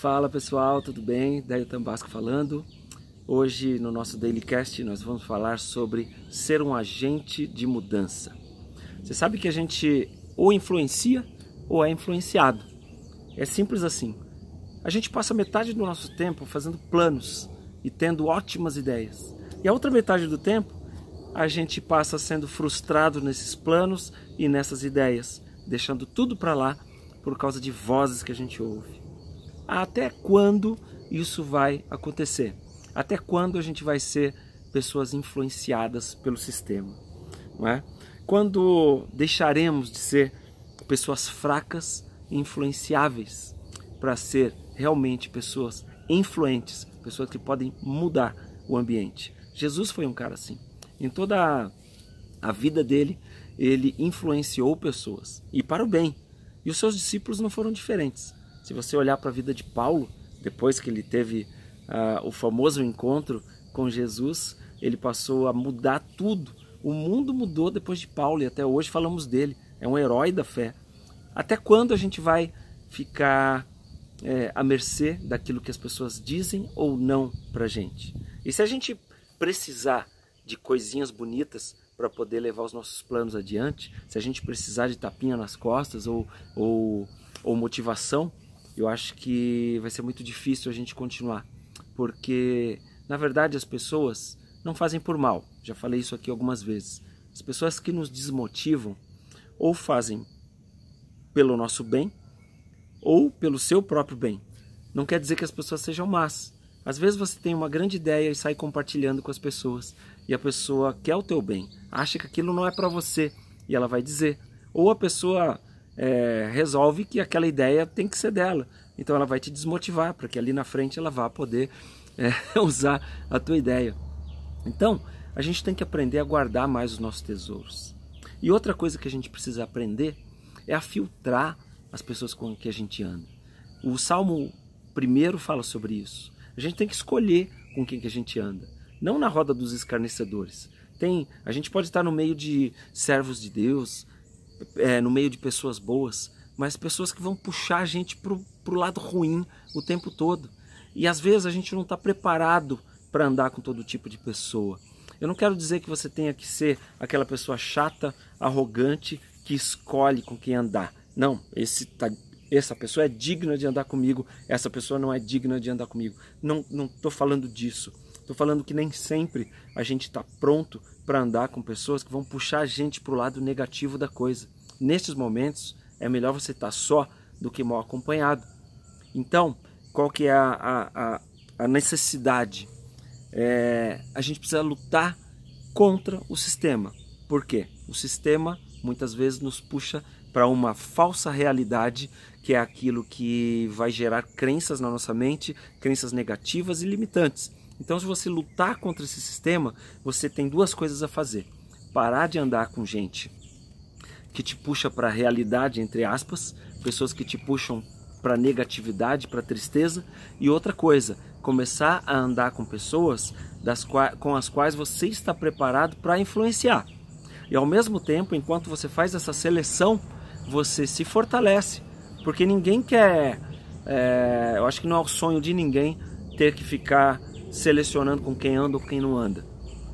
Fala pessoal, tudo bem? Daí Tambasco falando. Hoje no nosso Dailycast nós vamos falar sobre ser um agente de mudança. Você sabe que a gente ou influencia ou é influenciado. É simples assim. A gente passa metade do nosso tempo fazendo planos e tendo ótimas ideias. E a outra metade do tempo a gente passa sendo frustrado nesses planos e nessas ideias, deixando tudo para lá por causa de vozes que a gente ouve até quando isso vai acontecer? Até quando a gente vai ser pessoas influenciadas pelo sistema? Não é? Quando deixaremos de ser pessoas fracas e influenciáveis para ser realmente pessoas influentes, pessoas que podem mudar o ambiente? Jesus foi um cara assim. Em toda a vida dele, ele influenciou pessoas e para o bem. E os seus discípulos não foram diferentes. Se você olhar para a vida de Paulo, depois que ele teve uh, o famoso encontro com Jesus, ele passou a mudar tudo. O mundo mudou depois de Paulo e até hoje falamos dele. É um herói da fé. Até quando a gente vai ficar é, à mercê daquilo que as pessoas dizem ou não para gente? E se a gente precisar de coisinhas bonitas para poder levar os nossos planos adiante, se a gente precisar de tapinha nas costas ou, ou, ou motivação, eu acho que vai ser muito difícil a gente continuar, porque na verdade as pessoas não fazem por mal, já falei isso aqui algumas vezes. As pessoas que nos desmotivam ou fazem pelo nosso bem ou pelo seu próprio bem. Não quer dizer que as pessoas sejam más. Às vezes você tem uma grande ideia e sai compartilhando com as pessoas e a pessoa quer o teu bem, acha que aquilo não é para você e ela vai dizer. Ou a pessoa é, resolve que aquela ideia tem que ser dela. Então ela vai te desmotivar para que ali na frente ela vá poder é, usar a tua ideia. Então a gente tem que aprender a guardar mais os nossos tesouros. E outra coisa que a gente precisa aprender é a filtrar as pessoas com que a gente anda. O Salmo primeiro fala sobre isso. A gente tem que escolher com quem que a gente anda, não na roda dos escarnecedores. Tem, a gente pode estar no meio de servos de Deus, é, no meio de pessoas boas, mas pessoas que vão puxar a gente para o lado ruim o tempo todo. E às vezes a gente não está preparado para andar com todo tipo de pessoa. Eu não quero dizer que você tenha que ser aquela pessoa chata, arrogante, que escolhe com quem andar. Não, esse tá, essa pessoa é digna de andar comigo, essa pessoa não é digna de andar comigo. Não estou falando disso. Estou falando que nem sempre a gente está pronto para andar com pessoas que vão puxar a gente para o lado negativo da coisa. Nestes momentos, é melhor você estar tá só do que mal acompanhado. Então, qual que é a, a, a necessidade? É, a gente precisa lutar contra o sistema. Por quê? O sistema muitas vezes nos puxa para uma falsa realidade, que é aquilo que vai gerar crenças na nossa mente, crenças negativas e limitantes. Então, se você lutar contra esse sistema, você tem duas coisas a fazer: parar de andar com gente que te puxa para a realidade, entre aspas, pessoas que te puxam para negatividade, para tristeza, e outra coisa, começar a andar com pessoas das quais, com as quais você está preparado para influenciar. E ao mesmo tempo, enquanto você faz essa seleção, você se fortalece, porque ninguém quer, é, eu acho que não é o sonho de ninguém ter que ficar selecionando com quem anda ou quem não anda.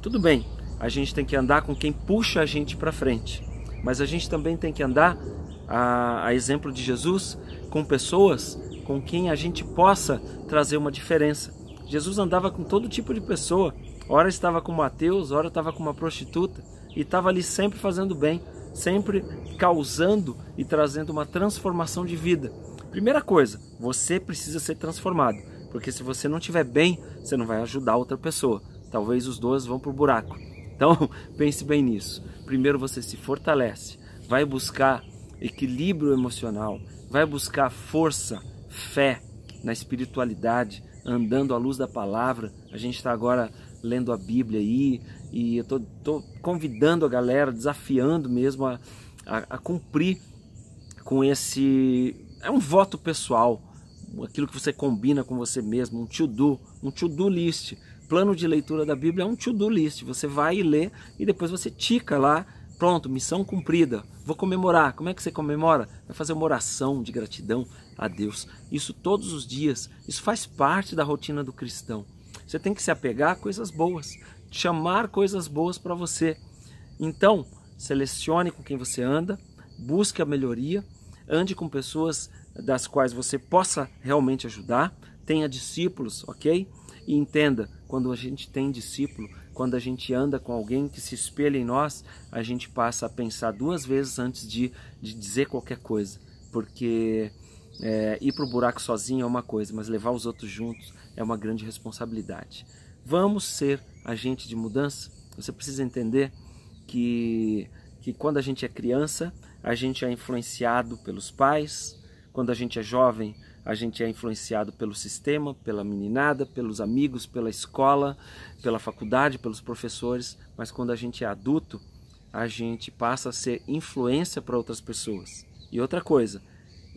Tudo bem, a gente tem que andar com quem puxa a gente para frente, mas a gente também tem que andar, a, a exemplo de Jesus, com pessoas com quem a gente possa trazer uma diferença. Jesus andava com todo tipo de pessoa, ora estava com Mateus, ora estava com uma prostituta, e estava ali sempre fazendo bem, sempre causando e trazendo uma transformação de vida. Primeira coisa, você precisa ser transformado. Porque se você não estiver bem, você não vai ajudar outra pessoa. Talvez os dois vão para o buraco. Então, pense bem nisso. Primeiro você se fortalece, vai buscar equilíbrio emocional, vai buscar força, fé na espiritualidade, andando à luz da palavra. A gente está agora lendo a Bíblia aí e eu tô, tô convidando a galera, desafiando mesmo a, a, a cumprir com esse. É um voto pessoal aquilo que você combina com você mesmo, um to-do, um to-do list. Plano de leitura da Bíblia é um to-do list. Você vai e lê e depois você tica lá, pronto, missão cumprida. Vou comemorar. Como é que você comemora? Vai fazer uma oração de gratidão a Deus. Isso todos os dias. Isso faz parte da rotina do cristão. Você tem que se apegar a coisas boas, chamar coisas boas para você. Então, selecione com quem você anda, busque a melhoria ande com pessoas das quais você possa realmente ajudar, tenha discípulos, ok? E entenda, quando a gente tem discípulo, quando a gente anda com alguém que se espelha em nós, a gente passa a pensar duas vezes antes de, de dizer qualquer coisa, porque é, ir para o buraco sozinho é uma coisa, mas levar os outros juntos é uma grande responsabilidade. Vamos ser agente de mudança? Você precisa entender que, que quando a gente é criança, a gente é influenciado pelos pais, quando a gente é jovem, a gente é influenciado pelo sistema, pela meninada, pelos amigos, pela escola, pela faculdade, pelos professores, mas quando a gente é adulto, a gente passa a ser influência para outras pessoas. E outra coisa,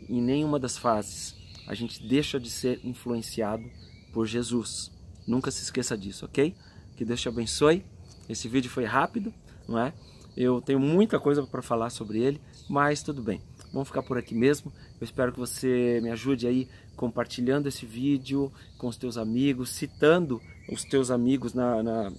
em nenhuma das fases a gente deixa de ser influenciado por Jesus. Nunca se esqueça disso, ok? Que Deus te abençoe. Esse vídeo foi rápido, não é? Eu tenho muita coisa para falar sobre ele, mas tudo bem. Vamos ficar por aqui mesmo. Eu espero que você me ajude aí compartilhando esse vídeo com os teus amigos, citando os teus amigos na, na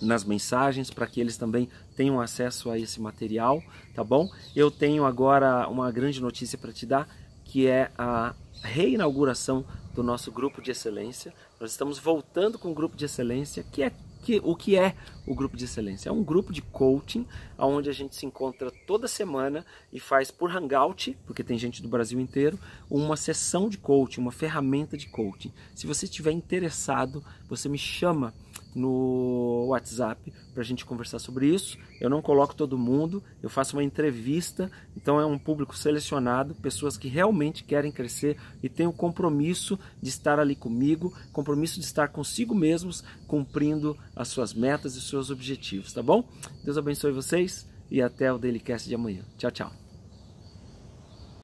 nas mensagens para que eles também tenham acesso a esse material, tá bom? Eu tenho agora uma grande notícia para te dar, que é a reinauguração do nosso grupo de excelência. Nós estamos voltando com o grupo de excelência, que é que, o que é o grupo de excelência? É um grupo de coaching onde a gente se encontra toda semana e faz por hangout, porque tem gente do Brasil inteiro, uma sessão de coaching, uma ferramenta de coaching. Se você estiver interessado, você me chama no WhatsApp para a gente conversar sobre isso. Eu não coloco todo mundo, eu faço uma entrevista, então é um público selecionado, pessoas que realmente querem crescer e têm o compromisso de estar ali comigo, compromisso de estar consigo mesmos, cumprindo as suas metas e seus objetivos, tá bom? Deus abençoe vocês e até o Dailycast de amanhã. Tchau, tchau.